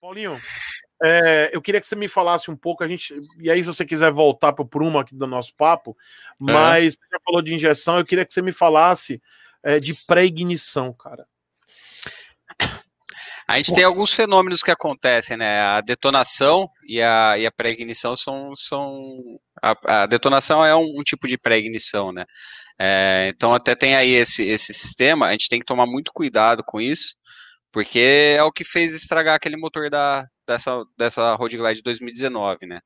Paulinho, é, eu queria que você me falasse um pouco, a gente, e aí se você quiser voltar para o prumo aqui do nosso papo, é. mas é. você já falou de injeção, eu queria que você me falasse é, de pré-ignição, cara. A gente tem alguns fenômenos que acontecem, né? A detonação e a, e a pré-ignição são. são a, a detonação é um, um tipo de pré-ignição, né? É, então, até tem aí esse, esse sistema, a gente tem que tomar muito cuidado com isso, porque é o que fez estragar aquele motor da, dessa, dessa Road Glide 2019, né?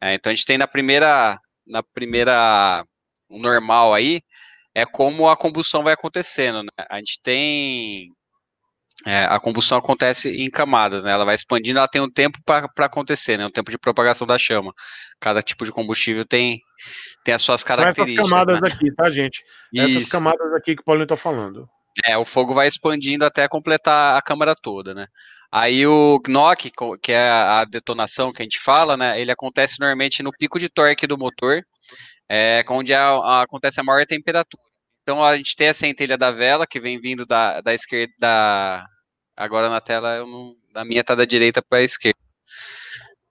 É, então a gente tem na primeira, na primeira normal aí, é como a combustão vai acontecendo, né? A gente tem é, a combustão acontece em camadas, né? Ela vai expandindo, ela tem um tempo para acontecer, né? Um tempo de propagação da chama. Cada tipo de combustível tem, tem as suas características. São essas camadas né? aqui, tá, gente? Isso. Essas camadas aqui que o Paulinho está falando. É, o fogo vai expandindo até completar a câmara toda, né? Aí o knock, que é a detonação que a gente fala, né? Ele acontece normalmente no pico de torque do motor, é, onde a, é, a, acontece a maior temperatura. Então a gente tem a centelha da vela que vem vindo da, da esquerda. Da, agora na tela eu não, a minha tá da direita para a esquerda.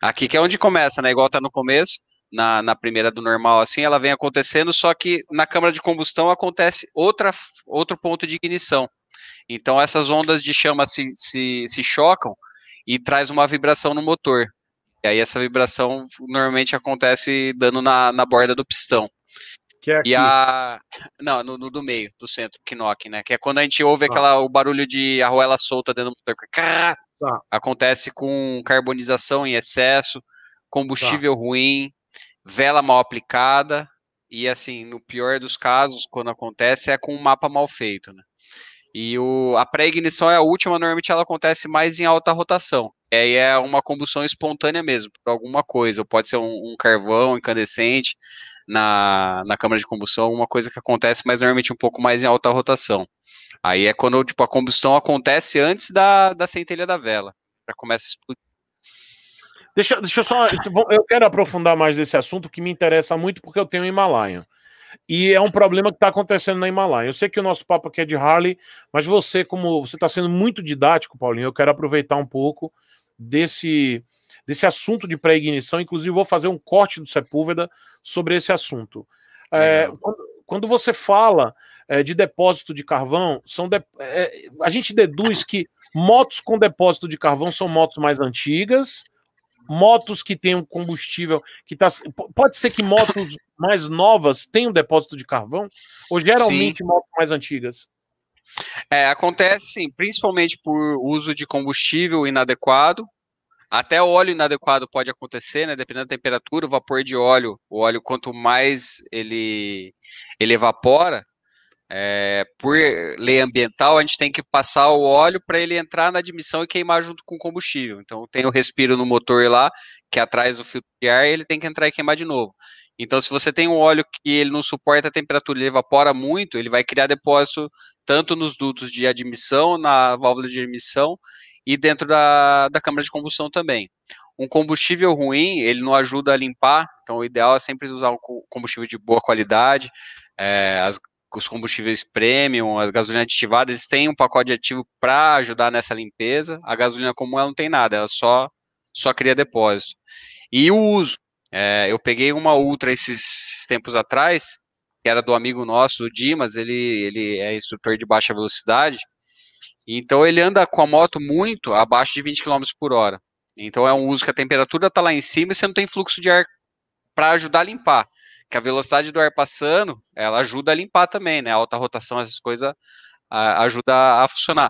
Aqui que é onde começa, né? Igual tá no começo na, na primeira do normal, assim, ela vem acontecendo, só que na câmara de combustão acontece outra, outro ponto de ignição. Então essas ondas de chama se, assim, se, se chocam e traz uma vibração no motor. E aí essa vibração normalmente acontece dando na, na borda do pistão. Que é aqui. E a. Não, no, no, do meio, do centro, Knock, né? Que é quando a gente ouve tá. aquela, o barulho de arruela solta dentro do motor. Tá. Acontece com carbonização em excesso, combustível tá. ruim, vela mal aplicada, e assim, no pior dos casos, quando acontece, é com um mapa mal feito, né? E o, a pré-ignição é a última, normalmente ela acontece mais em alta rotação. E aí é uma combustão espontânea mesmo, por alguma coisa. Ou pode ser um, um carvão incandescente na, na câmara de combustão, uma coisa que acontece, mas normalmente um pouco mais em alta rotação. Aí é quando tipo, a combustão acontece antes da, da centelha da vela. Já começa a explodir. Deixa, deixa eu só. Então, eu quero aprofundar mais desse assunto que me interessa muito porque eu tenho Himalaia. E é um problema que está acontecendo na Himalaia. Eu sei que o nosso papo aqui é de Harley, mas você, como você está sendo muito didático, Paulinho, eu quero aproveitar um pouco desse, desse assunto de pré-ignição. Inclusive, vou fazer um corte do Sepúlveda sobre esse assunto. É, quando, quando, você fala é, de depósito de carvão, são de, é, a gente deduz que motos com depósito de carvão são motos mais antigas motos que tenham combustível, que tá, pode ser que motos mais novas tenham depósito de carvão, ou geralmente sim. motos mais antigas? É, acontece sim, principalmente por uso de combustível inadequado, até óleo inadequado pode acontecer, né? Dependendo da temperatura, o vapor de óleo, o óleo quanto mais ele, ele evapora, é, por lei ambiental, a gente tem que passar o óleo para ele entrar na admissão e queimar junto com o combustível. Então, tem o respiro no motor lá, que é atrás do filtro de ar, ele tem que entrar e queimar de novo. Então, se você tem um óleo que ele não suporta a temperatura, ele evapora muito, ele vai criar depósito tanto nos dutos de admissão, na válvula de admissão e dentro da, da câmara de combustão também. Um combustível ruim, ele não ajuda a limpar, então o ideal é sempre usar um combustível de boa qualidade, é, as os combustíveis premium, a gasolina aditivada, eles têm um pacote ativo para ajudar nessa limpeza. A gasolina comum ela não tem nada, ela só, só cria depósito. E o uso. É, eu peguei uma Ultra esses tempos atrás, que era do amigo nosso, do Dimas, ele, ele é instrutor de baixa velocidade. Então ele anda com a moto muito abaixo de 20 km por hora. Então é um uso que a temperatura está lá em cima e você não tem fluxo de ar para ajudar a limpar que a velocidade do ar passando, ela ajuda a limpar também, né? A alta rotação, essas coisas, a, ajuda a funcionar.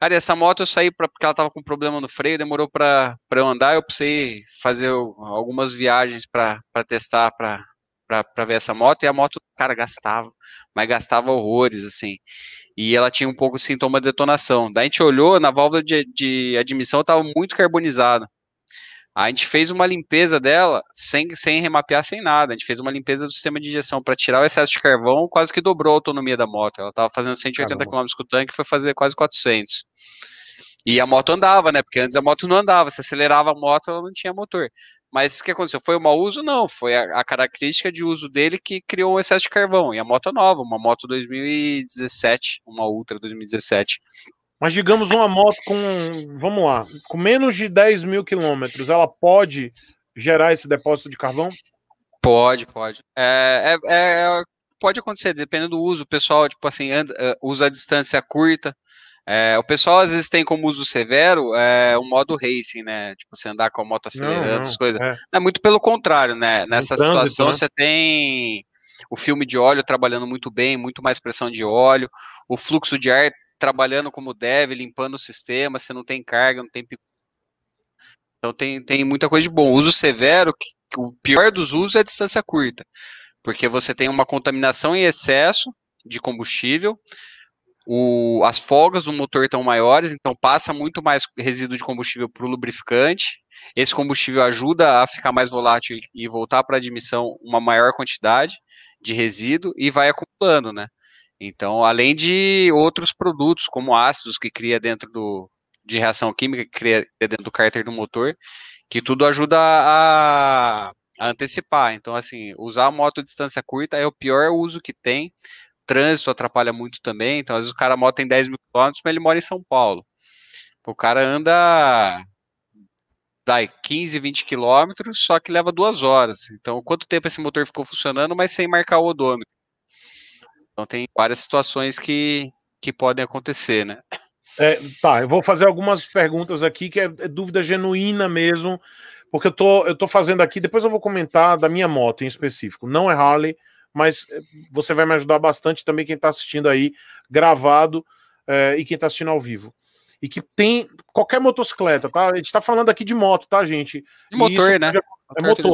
Cara, essa moto eu saí pra, porque ela tava com problema no freio, demorou para eu andar, eu precisei fazer algumas viagens para testar, para ver essa moto, e a moto, cara, gastava, mas gastava horrores, assim. E ela tinha um pouco de sintoma de detonação. Daí a gente olhou, na válvula de, de admissão tava muito carbonizado. A gente fez uma limpeza dela sem, sem remapear, sem nada. A gente fez uma limpeza do sistema de injeção para tirar o excesso de carvão, quase que dobrou a autonomia da moto. Ela estava fazendo 180 km com o tanque, foi fazer quase 400. E a moto andava, né? Porque antes a moto não andava. Se acelerava a moto, ela não tinha motor. Mas o que aconteceu? Foi o mau uso? Não, foi a, a, característica de uso dele que criou um excesso de carvão. E a moto nova, uma moto 2017, uma Ultra 2017. Mas digamos uma moto com, vamos lá, com menos de 10 mil quilômetros, ela pode gerar esse depósito de carvão? Pode, pode. É, é, é, pode acontecer, dependendo do uso. O pessoal, tipo assim, anda, eh, usa a distância curta. É, o pessoal às vezes tem como uso severo é, o modo racing, né? Tipo, você andar com a moto acelerando, não, não, essas coisas. É. é. muito pelo contrário, né? Nessa situação né? você tem o filme de óleo trabalhando muito bem, muito mais pressão de óleo, o fluxo de ar trabalhando como deve, limpando o sistema, você não tem carga, não tem Então tem, tem muita coisa de bom. Uso severo, que, que o pior dos usos é a distância curta, porque você tem uma contaminação em excesso de combustível, o, as folgas do motor estão maiores, então passa muito mais resíduo de combustível para o lubrificante. Esse combustível ajuda a ficar mais volátil e voltar para a admissão uma maior quantidade de resíduo e vai acumulando, né? Então, além de outros produtos, como ácidos que cria dentro do, de reação química, que cria dentro do cárter do motor, que tudo ajuda a, a antecipar. Então, assim, usar a moto distância curta é o pior uso que tem. Trânsito atrapalha muito também. Então, às vezes o cara moto tem 10 mil quilômetros, mas ele mora em São Paulo. O cara anda dai 15, 20 quilômetros, só que leva duas horas. Então, quanto tempo esse motor ficou funcionando, mas sem marcar o odômetro? Então tem várias situações que, que podem acontecer, né? É, tá, eu vou fazer algumas perguntas aqui que é, é, dúvida genuína mesmo, porque eu tô, eu tô fazendo aqui, depois eu vou comentar da minha moto em específico. Não é Harley, mas é, você vai me ajudar bastante também quem tá assistindo aí gravado é, e quem tá assistindo ao vivo. E que tem qualquer motocicleta, tá? A gente tá falando aqui de moto, tá, gente? E motor, isso, né? É motor. motor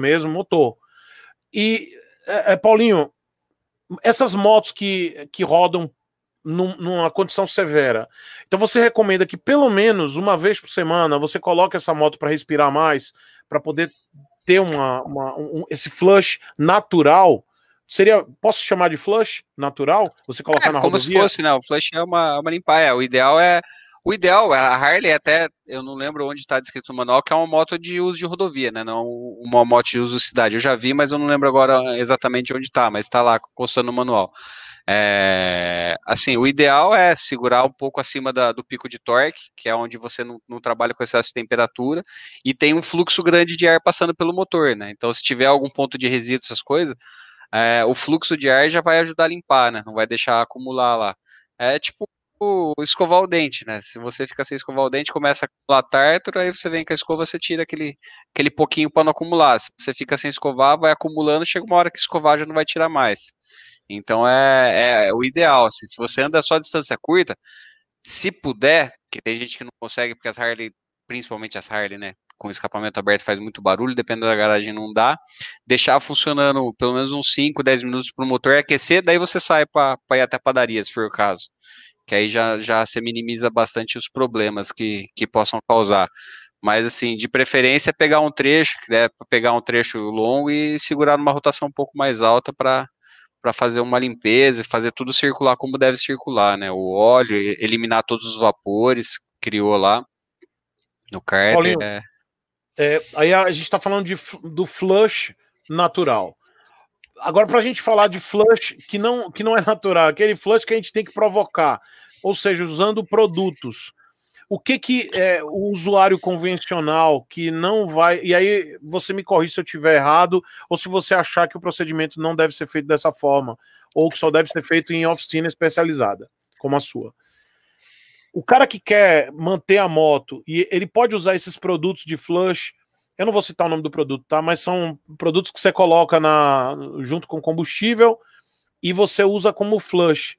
né? mesmo, motor. E, é, é, Paulinho, essas motos que, que rodam num, numa condição severa. Então você recomenda que pelo menos uma vez por semana você coloque essa moto para respirar mais, para poder ter uma, uma um, esse flush natural. Seria, posso chamar de flush natural? Você colocar é, na como rodovia? Como se fosse, não. Né? O flush é uma, uma limpar. É. O ideal é o ideal, a Harley até, eu não lembro onde está descrito no manual, que é uma moto de uso de rodovia, né? Não uma moto de uso de cidade. Eu já vi, mas eu não lembro agora exatamente onde está, mas está lá constando no manual. É, assim, o ideal é segurar um pouco acima da, do pico de torque, que é onde você não, não, trabalha com excesso de temperatura, e tem um fluxo grande de ar passando pelo motor, né? Então, se tiver algum ponto de resíduo, essas coisas, é, o fluxo de ar já vai ajudar a limpar, né? Não vai deixar acumular lá. É tipo escovar o dente, né? Se você fica sem escovar o dente, começa a acumular tártaro, aí você vem com a escova, você tira aquele, aquele pouquinho para não acumular. Se você fica sem escovar, vai acumulando, chega uma hora que escovar já não vai tirar mais. Então é, é, é o ideal. Assim, se você anda só a distância curta, se puder, que tem gente que não consegue, porque as Harley, principalmente as Harley, né? Com escapamento aberto faz muito barulho, dependendo da garagem não dá. Deixar funcionando pelo menos uns 5, 10 minutos para o motor aquecer, daí você sai para ir até a padaria, se for o caso que aí já, já se minimiza bastante os problemas que, que possam causar. Mas, assim, de preferência, pegar um trecho, né, pegar um trecho longo e segurar numa rotação um pouco mais alta para fazer uma limpeza, fazer tudo circular como deve circular, né? O óleo, eliminar todos os vapores, criou lá no cárter. É... é... aí a gente está falando de, do flush natural. Agora, para a gente falar de flush que não, que não é natural, aquele flush que a gente tem que provocar, ou seja, usando produtos. O que que é, o usuário convencional que não vai. E aí você me corri se eu tiver errado, ou se você achar que o procedimento não deve ser feito dessa forma, ou que só deve ser feito em oficina especializada, como a sua. O cara que quer manter a moto e ele pode usar esses produtos de flush eu não vou citar o nome do produto, tá? Mas são produtos que você coloca na, junto com combustível e você usa como flush.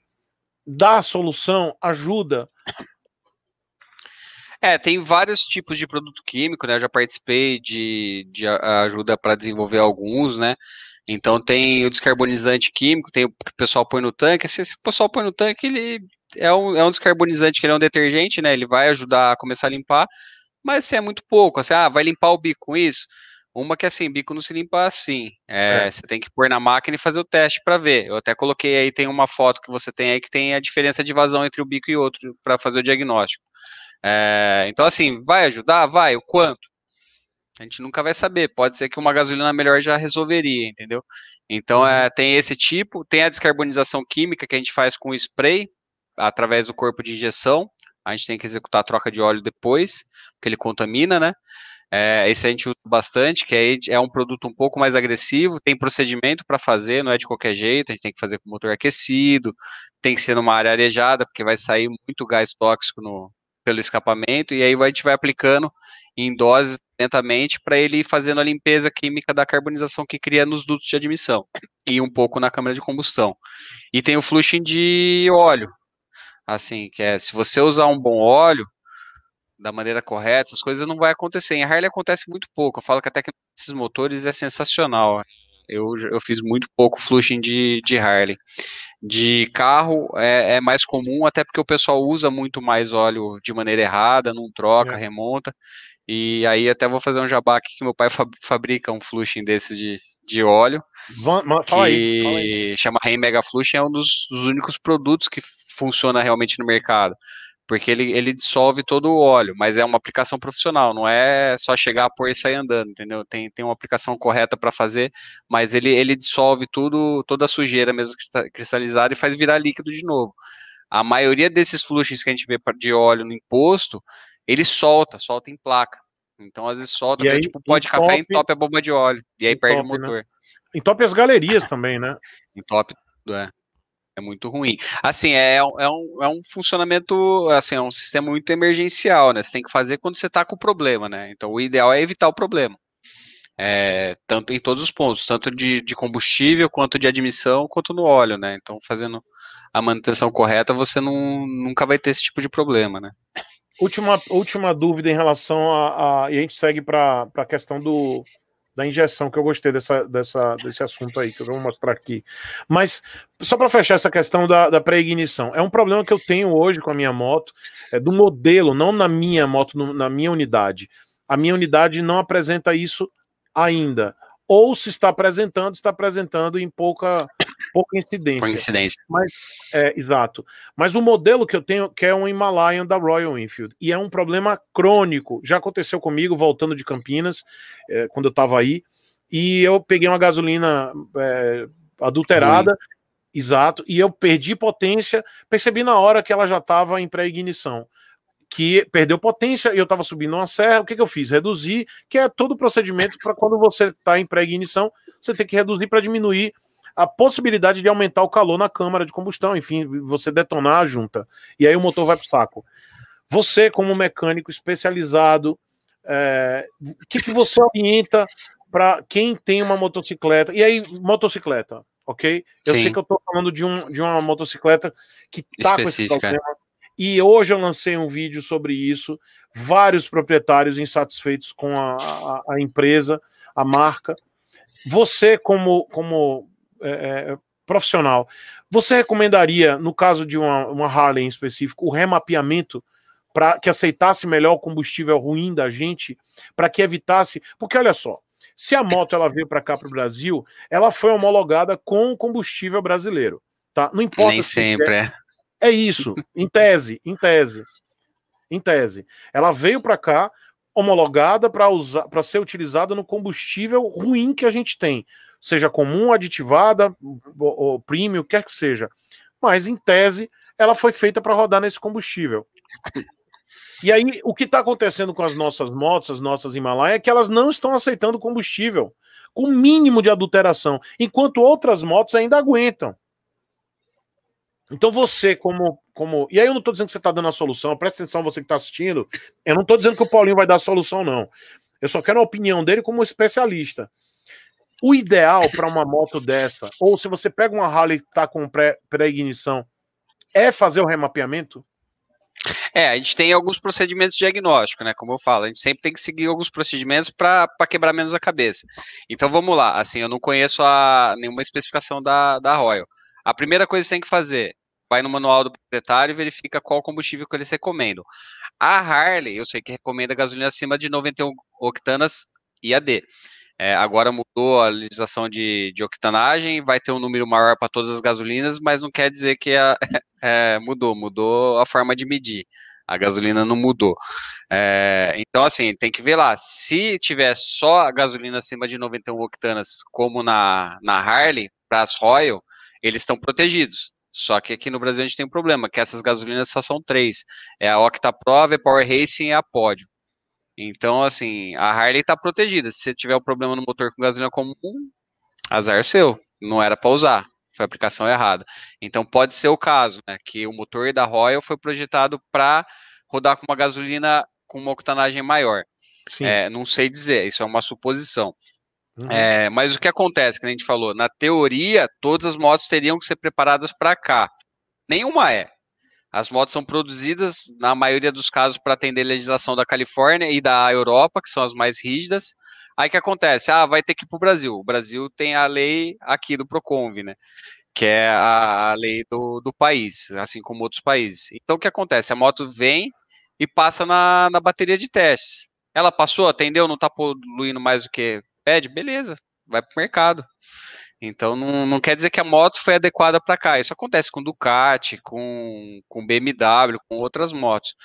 Dá solução, ajuda. É, tem vários tipos de produto químico, né? Eu já participei de, de ajuda para desenvolver alguns, né? Então tem o descarbonizante químico, tem o que o pessoal põe no tanque. Esse, esse pessoal põe no tanque, ele é um, é um descarbonizante, que ele é um detergente, né? Ele vai ajudar a começar a limpar mas assim, é muito pouco. Assim, ah, vai limpar o bico com isso? Uma que é assim, bico não se limpa assim. É, é. Você tem que pôr na máquina e fazer o teste para ver. Eu até coloquei aí, tem uma foto que você tem aí que tem a diferença de vazão entre o bico e outro para fazer o diagnóstico. É, então, assim, vai ajudar? Vai, o quanto? A gente nunca vai saber. Pode ser que uma gasolina melhor já resolveria, entendeu? Então é, uhum. tem esse tipo, tem a descarbonização química que a gente faz com spray através do corpo de injeção a gente tem que executar a troca de óleo depois, porque ele contamina, né? É, esse a gente usa bastante, que aí é um produto um pouco mais agressivo, tem procedimento para fazer, não é de qualquer jeito, a gente tem que fazer com motor aquecido, tem que ser numa área arejada, porque vai sair muito gás tóxico no, pelo escapamento, e aí a gente vai aplicando em doses lentamente para ele ir fazendo a limpeza química da carbonização que cria nos dutos de admissão e um pouco na câmara de combustão. E tem o flushing de óleo, Assim, que é, se você usar um bom óleo da maneira correta, essas coisas não vai acontecer. Em Harley acontece muito pouco. Eu falo que a que desses motores é sensacional. Eu, eu fiz muito pouco flushing de, de Harley. De carro é, é, mais comum, até porque o pessoal usa muito mais óleo de maneira errada, não troca, é. remonta. E aí até vou fazer um jabá aqui que meu pai fabrica um flushing desses de, de óleo. Van, que fala aí, fala aí. chama Rain Mega Flush, é um dos, dos, únicos produtos que funciona realmente no mercado. Porque ele, ele dissolve todo o óleo, mas é uma aplicação profissional, não é só chegar, pôr e sair andando, entendeu? Tem, tem uma aplicação correta para fazer, mas ele, ele dissolve tudo, toda a sujeira mesmo cristalizada e faz virar líquido de novo. A maioria desses fluxos que a gente vê de óleo no imposto, ele solta, solta em placa. Então, às vezes solta, aí, tipo, pó de café, entope a bomba de óleo. E aí perde top, o né? motor. Né? Entope as galerias também, né? Entope, é. É muito ruim. Assim, é, é, é, um, é um funcionamento, assim, é um sistema muito emergencial, né? Você tem que fazer quando você está com o problema, né? Então, o ideal é evitar o problema. É, tanto em todos os pontos, tanto de, de combustível, quanto de admissão, quanto no óleo, né? Então, fazendo a manutenção correta, você não, nunca vai ter esse tipo de problema, né? Última, última dúvida em relação a, a E a gente segue para a questão do, da injeção, que eu gostei dessa, dessa, desse assunto aí, que eu vou mostrar aqui. Mas, só para fechar essa questão da, da pré-ignição, é um problema que eu tenho hoje com a minha moto, é do modelo, não na minha moto, no, na minha unidade. A minha unidade não apresenta isso ainda. Ou se está apresentando, está apresentando em pouca por coincidência. Mas, é, exato. Mas o modelo que eu tenho, que é um Himalayan da Royal Enfield, e é um problema crônico. Já aconteceu comigo, voltando de Campinas, é, quando eu estava aí, e eu peguei uma gasolina é, adulterada, Ui. exato, e eu perdi potência, percebi na hora que ela já estava em pré-ignição que perdeu potência e eu estava subindo uma serra, o que, que eu fiz? Reduzi, que é todo o procedimento para quando você está em pré-ignição, você tem que reduzir para diminuir a possibilidade de aumentar o calor na câmara de combustão, enfim, você detonar a junta. E aí o motor vai para o saco. Você, como mecânico especializado, é, o que, que você orienta para quem tem uma motocicleta? E aí, motocicleta, ok? Eu Sim. sei que eu estou falando de, um, de uma motocicleta que está com esse problema. E hoje eu lancei um vídeo sobre isso. Vários proprietários insatisfeitos com a, a, a empresa, a marca. Você, como, como é, é, profissional, você recomendaria, no caso de uma, uma Harley em específico, o remapeamento para que aceitasse melhor o combustível ruim da gente, para que evitasse. Porque olha só, se a moto ela veio para cá para o Brasil, ela foi homologada com o combustível brasileiro, tá? Não importa. Nem se sempre. É. é isso, em tese, em tese, em tese. Ela veio para cá homologada para usar, para ser utilizada no combustível ruim que a gente tem seja comum, aditivada, ou premium, quer que seja. Mas, em tese, ela foi feita para rodar nesse combustível. E aí, o que está acontecendo com as nossas motos, as nossas Himalaia, é que elas não estão aceitando combustível com mínimo de adulteração, enquanto outras motos ainda aguentam. Então você, como. como e aí eu não estou dizendo que você está dando a solução, presta atenção você que está assistindo. Eu não estou dizendo que o Paulinho vai dar a solução, não. Eu só quero a opinião dele como especialista. O ideal para uma moto dessa, ou se você pega uma Harley que está com pré-ignição, é fazer o remapeamento? É, a gente tem alguns procedimentos diagnósticos, né? Como eu falo, a gente sempre tem que seguir alguns procedimentos para quebrar menos a cabeça. Então vamos lá, assim, eu não conheço a, nenhuma especificação da, da Royal. A primeira coisa que você tem que fazer, vai no manual do proprietário e verifica qual combustível que eles recomendam. A Harley, eu sei que recomenda gasolina acima de 91 octanas IAD. É, agora mudou a legislação de, de octanagem, vai ter um número maior para todas as gasolinas, mas não quer dizer que a, é, mudou, mudou a forma de medir. A gasolina não mudou. É, então, assim, tem que ver lá. Se tiver só a gasolina acima de 91 octanas, como na, na Harley, para as Royal, eles estão protegidos. Só que aqui no Brasil a gente tem um problema, que essas gasolinas só são três. É a Octa Prova, é Power Racing e é a Pódio. Então, assim, a Harley está protegida. Se você tiver um problema no motor com gasolina comum, azar é seu. Não era para usar. Foi aplicação errada. Então, pode ser o caso, né? Que o motor da Royal foi projetado para rodar com uma gasolina com uma octanagem maior. É, não sei dizer, isso é uma suposição. Uhum. É, mas o que acontece, que a gente falou, na teoria, todas as motos teriam que ser preparadas para cá. Nenhuma é. As motos são produzidas, na maioria dos casos, para atender a legislação da Califórnia e da Europa, que são as mais rígidas. Aí que acontece? Ah, vai ter que ir para o Brasil. O Brasil tem a lei aqui do Proconv, né? Que é a, a lei do, do país, assim como outros países. Então, o que acontece? A moto vem e passa na, na bateria de testes. Ela passou, atendeu, não está poluindo mais do que pede? Beleza, vai para o mercado. Então não, não quer dizer que a moto foi adequada para cá. Isso acontece com Ducati, com, com BMW, com outras motos.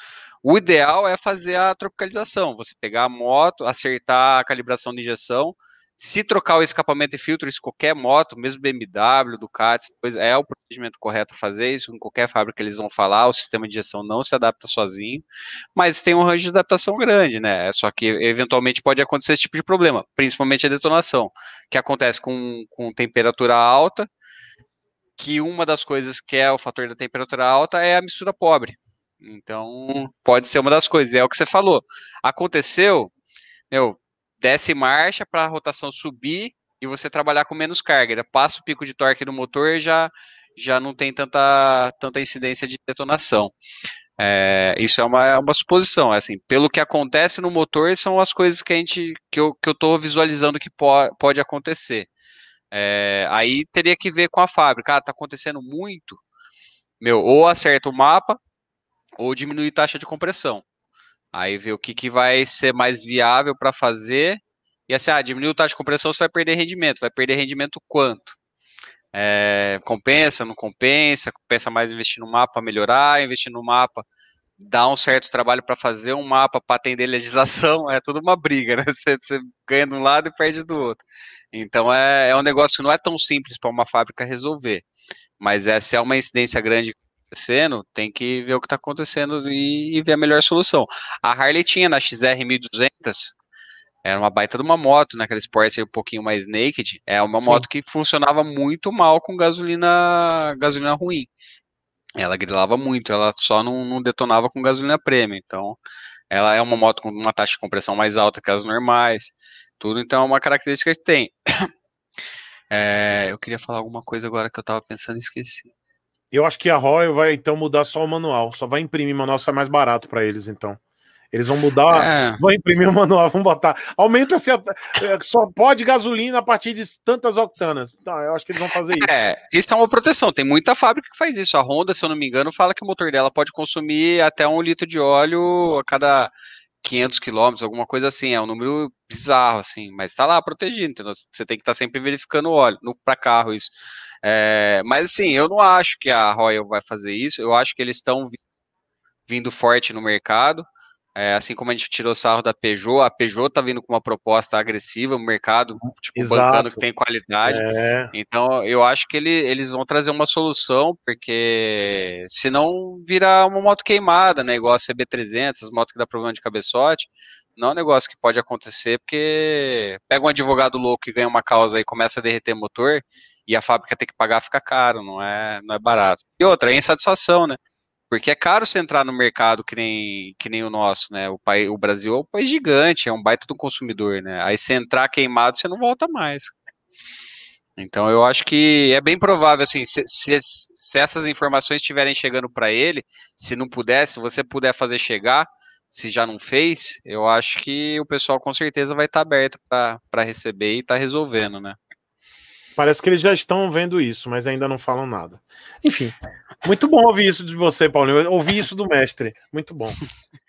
O ideal é fazer a tropicalização, você pegar a moto, acertar a calibração de injeção, se trocar o escapamento e filtro, em qualquer moto, mesmo BMW, Ducati, é o procedimento correto fazer isso, em qualquer fábrica eles vão falar, o sistema de injeção não se adapta sozinho, mas tem um range de adaptação grande, né? Só que eventualmente pode acontecer esse tipo de problema, principalmente a detonação, que acontece com, com temperatura alta, que uma das coisas que é o fator da temperatura alta é a mistura pobre. Então, pode ser uma das coisas, é o que você falou. Aconteceu, meu, desce marcha para a rotação subir e você trabalhar com menos carga. passa o pico de torque do motor já já não tem tanta, tanta incidência de detonação. É, isso é uma, é uma suposição, é assim, pelo que acontece no motor são as coisas que a gente que eu que eu tô visualizando que po pode acontecer. É, aí teria que ver com a fábrica, ah, tá acontecendo muito, meu, ou acerta o mapa ou diminui taxa de compressão. Aí ver o que, que vai ser mais viável para fazer. E assim, ah, diminuir o taxa de compressão, você vai perder rendimento. Vai perder rendimento quanto? É, compensa, não compensa? Compensa mais investir no mapa, melhorar, investir no mapa, dá um certo trabalho para fazer um mapa para atender legislação, é tudo uma briga, né? Você, você, ganha de um lado e perde do outro. Então é, é um negócio que não é tão simples para uma fábrica resolver. Mas é, se é uma incidência grande acontecendo, tem que ver o que está acontecendo e, e, ver a melhor solução. A Harley tinha na XR 1200, era uma baita de uma moto, naquela né, Sport um pouquinho mais naked, é uma Sim. moto que funcionava muito mal com gasolina, gasolina ruim. Ela grilava muito, ela só não, não detonava com gasolina premium. Então, ela é uma moto com uma taxa de compressão mais alta que as normais, tudo. Então, é uma característica que tem. É, eu queria falar alguma coisa agora que eu estava pensando e esqueci. Eu acho que a Royal vai então mudar só o manual, só vai imprimir manual, é mais barato para eles então. Eles vão mudar, é. vão imprimir o manual, vão botar. Aumenta-se. Assim, a... É, só pode gasolina a partir de tantas octanas. Então, eu acho que eles vão fazer isso. É, isso é uma proteção. Tem muita fábrica que faz isso. A Honda, se eu não me engano, fala que o motor dela pode consumir até um litro de óleo a cada 500 quilômetros, alguma coisa assim. É um número bizarro, assim. Mas está lá protegido. Entendeu? Você tem que estar tá sempre verificando o óleo para carro, isso. É, mas assim, eu não acho que a Royal vai fazer isso. Eu acho que eles estão vindo forte no mercado. É, assim como a gente tirou sarro da Peugeot, a Peugeot está vindo com uma proposta agressiva um mercado, uhum. tipo, bancando que tem qualidade. É. Então, eu acho que ele, eles vão trazer uma solução, porque senão vira uma moto queimada, né? Igual a CB300, as motos que dá problema de cabeçote. Não é um negócio que pode acontecer, porque pega um advogado louco que ganha uma causa e começa a derreter motor, e a fábrica ter que pagar fica caro, não é, não é barato. E outra, é insatisfação, né? Porque é caro você entrar no mercado que nem, que nem o nosso, né? O, país, o Brasil é um país gigante, é um baita do consumidor, né? Aí você entrar queimado, você não volta mais. Então eu acho que é bem provável, assim, se, se, se essas informações estiverem chegando para ele, se não puder, se você puder fazer chegar, se já não fez, eu acho que o pessoal com certeza vai estar tá aberto para receber e estar tá resolvendo, né? Parece que eles já estão vendo isso, mas ainda não falam nada. Enfim, muito bom ouvir isso de você, Paulinho. Ouvir isso do mestre. Muito bom.